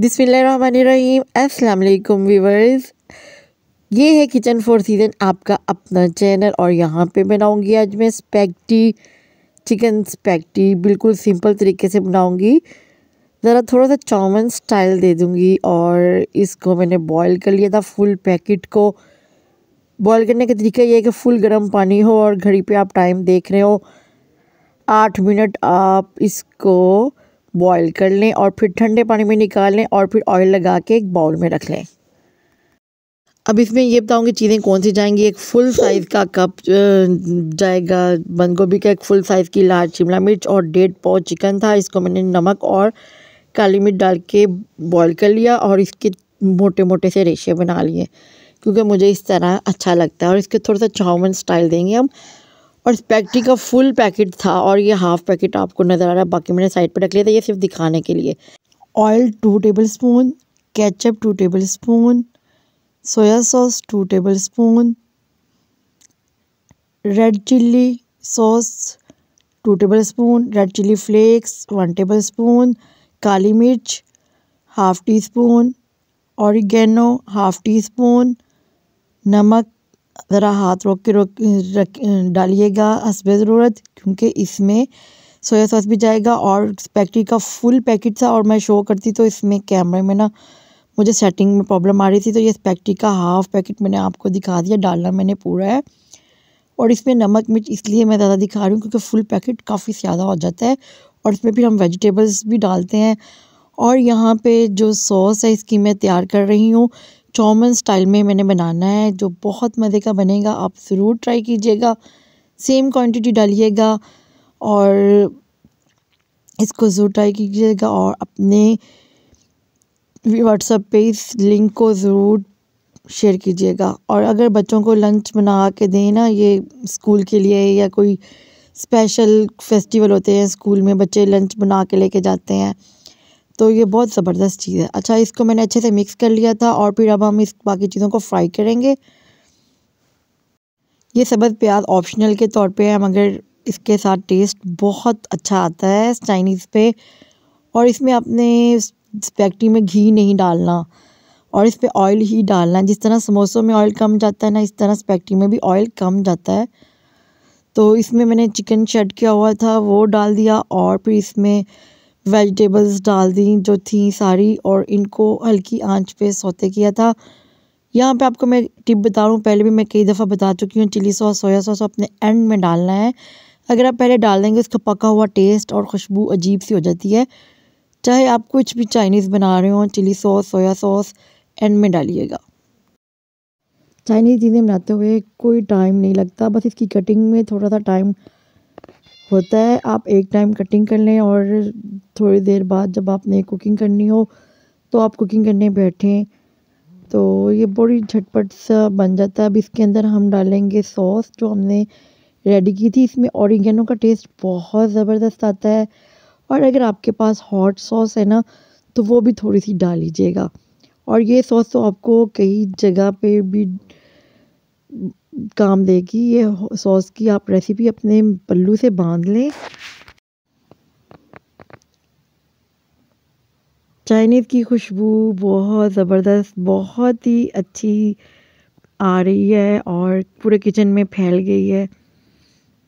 बिसमीम अस्सलाम वीवर्स ये है किचन फोर सीज़न आपका अपना चैनल और यहाँ पे बनाऊँगी आज मैं स्पैगटी चिकन स्पैक्टी बिल्कुल सिंपल तरीके से बनाऊँगी ज़रा थोड़ा सा चाउमिन स्टाइल दे दूँगी और इसको मैंने बॉईल कर लिया था फुल पैकेट को बॉईल करने का तरीका ये है कि फुल गर्म पानी हो और घड़ी पर आप टाइम देख रहे हो आठ मिनट आप इसको बॉयल कर लें और फिर ठंडे पानी में निकाल लें और फिर ऑयल लगा के एक बाउल में रख लें अब इसमें ये बताऊंगी चीज़ें कौन सी जाएंगी एक फुल साइज़ का कप जाएगा बंद गोभी का एक फुल साइज़ की लार्ज शिमला मिर्च और डेढ़ पाव चिकन था इसको मैंने नमक और काली मिर्च डाल के बॉयल कर लिया और इसके मोटे मोटे से रेशे बना लिए क्योंकि मुझे इस तरह अच्छा लगता है और इसके थोड़ा सा चाउमन स्टाइल देंगे हम और पैकेट का फुल पैकेट था और ये हाफ पैकेट आपको नज़र आ रहा है बाकी मैंने साइड पर रख लिया था ये सिर्फ दिखाने के लिए oil two tablespoon ketchup two tablespoon soya sauce two tablespoon red chilli sauce two tablespoon red chilli flakes one tablespoon काली मिर्च half teaspoon oregano half teaspoon नमक ज़रा हाथ रोक के रोक रख डालिएगा हसब ज़रूरत क्योंकि इसमें सोया सॉस भी जाएगा और पैकेट का फुल पैकेट था और मैं शो करती तो इसमें कैमरे में ना मुझे सेटिंग में प्रॉब्लम आ रही थी तो ये पैकेटी का हाफ़ पैकेट मैंने आपको दिखा दिया डालना मैंने पूरा है और इसमें नमक मिर्च इसलिए मैं ज़्यादा दिखा रही हूँ क्योंकि फुल पैकेट काफ़ी ज़्यादा हो जाता है और इसमें फिर हम वेजिटेबल्स भी डालते हैं और यहाँ पे जो सॉस है इसकी मैं तैयार कर रही हूँ चौमन स्टाइल में मैंने बनाना है जो बहुत मज़े का बनेगा आप ज़रूर ट्राई कीजिएगा सेम क्वांटिटी डालिएगा और इसको ज़रूर ट्राई कीजिएगा और अपने व्हाट्सएप पे इस लिंक को ज़रूर शेयर कीजिएगा और अगर बच्चों को लंच बना के दें ना ये स्कूल के लिए या कोई स्पेशल फेस्टिवल होते हैं स्कूल में बच्चे लंच बना के लेके जाते हैं तो ये बहुत ज़बरदस्त चीज़ है अच्छा इसको मैंने अच्छे से मिक्स कर लिया था और फिर अब हम इस बाकी चीज़ों को फ्राई करेंगे ये सबज प्याज ऑप्शनल के तौर पे है मगर इसके साथ टेस्ट बहुत अच्छा आता है चाइनीज़ पे और इसमें अपने स्पैगटी में घी नहीं डालना और इस पर ऑयल ही डालना जिस तरह समोसों में ऑयल कम जाता है ना इस तरह स्पैगटी में भी ऑयल कम जाता है तो इसमें मैंने चिकन शेड किया हुआ था वो डाल दिया और फिर इसमें वेजिटेबल्स डाल दी जो थी सारी और इनको हल्की आंच पे सोते किया था यहाँ पे आपको मैं टिप बता रहा हूँ पहले भी मैं कई दफ़ा बता चुकी हूँ चिली सॉस सोया सॉस अपने एंड में डालना है अगर आप पहले डाल देंगे उसका पका हुआ टेस्ट और खुशबू अजीब सी हो जाती है चाहे आप कुछ भी चाइनीज़ बना रहे हो chilli sauce soya sauce end में डालिएगा चाइनीज़ चीज़ें बनाते हुए कोई टाइम नहीं लगता बस इसकी कटिंग में थोड़ा सा टाइम होता है आप एक टाइम कटिंग कर लें और थोड़ी देर बाद जब आपने कुकिंग करनी हो तो आप कुकिंग करने बैठें तो ये बड़ी झटपट सा बन जाता है अब इसके अंदर हम डालेंगे सॉस जो हमने रेडी की थी इसमें औरिगेनो का टेस्ट बहुत ज़बरदस्त आता है और अगर आपके पास हॉट सॉस है ना तो वो भी थोड़ी सी डाल लीजिएगा और ये सॉस तो आपको कई जगह पे भी काम देगी ये सॉस की आप रेसिपी अपने पल्लू से बांध लें चाइनीज़ की खुशबू बहुत ज़बरदस्त बहुत ही अच्छी आ रही है और पूरे किचन में फैल गई है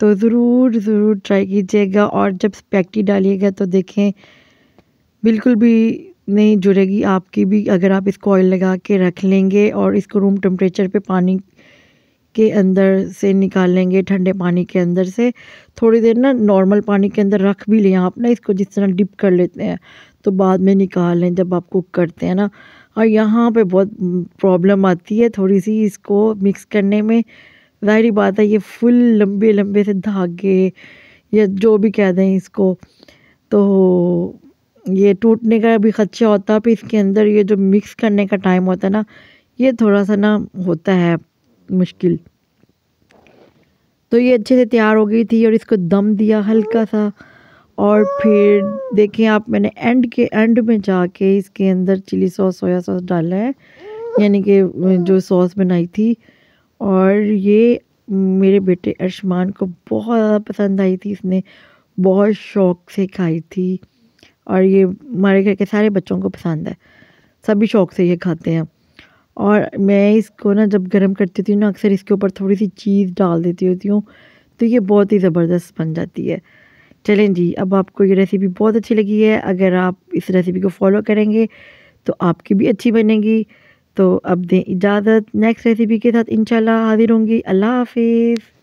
तो ज़रूर ज़रूर ट्राई कीजिएगा और जब स्पैक्टी डालिएगा तो देखें बिल्कुल भी नहीं जुड़ेगी आपकी भी अगर आप इसको ऑयल लगा के रख लेंगे और इसको रूम टेम्परेचर पे पानी के अंदर से निकालेंगे ठंडे पानी के अंदर से थोड़ी देर ना नॉर्मल पानी के अंदर रख भी लें आप ना इसको जिस तरह डिप कर लेते हैं तो बाद में निकाल लें जब आप कुक करते हैं ना और यहाँ पे बहुत प्रॉब्लम आती है थोड़ी सी इसको मिक्स करने में जाहरी बात है ये फुल लंबे लंबे से धागे या जो भी कह दें इसको तो ये टूटने का भी ख़दशा होता है फिर इसके अंदर ये जो मिक्स करने का टाइम होता है ना ये थोड़ा सा ना होता है मुश्किल तो ये अच्छे से तैयार हो गई थी और इसको दम दिया हल्का सा और फिर देखें आप मैंने एंड के एंड में जाके इसके अंदर चिली सॉस सोया सॉस डाला है यानी कि जो सॉस बनाई थी और ये मेरे बेटे अरशमान को बहुत ज़्यादा पसंद आई थी इसने बहुत शौक़ से खाई थी और ये हमारे घर के सारे बच्चों को पसंद है सभी शौक़ से ये खाते हैं और मैं इसको ना जब गर्म करती होती हूँ ना अक्सर इसके ऊपर थोड़ी सी चीज़ डाल देती होती हूँ तो ये बहुत ही ज़बरदस्त बन जाती है चलें जी अब आपको ये रेसिपी बहुत अच्छी लगी है अगर आप इस रेसिपी को फॉलो करेंगे तो आपकी भी अच्छी बनेगी तो अब दें इजाज़त नेक्स्ट रेसिपी के साथ इंशाल्लाह हाजिर होंगी अल्लाह हाफिज़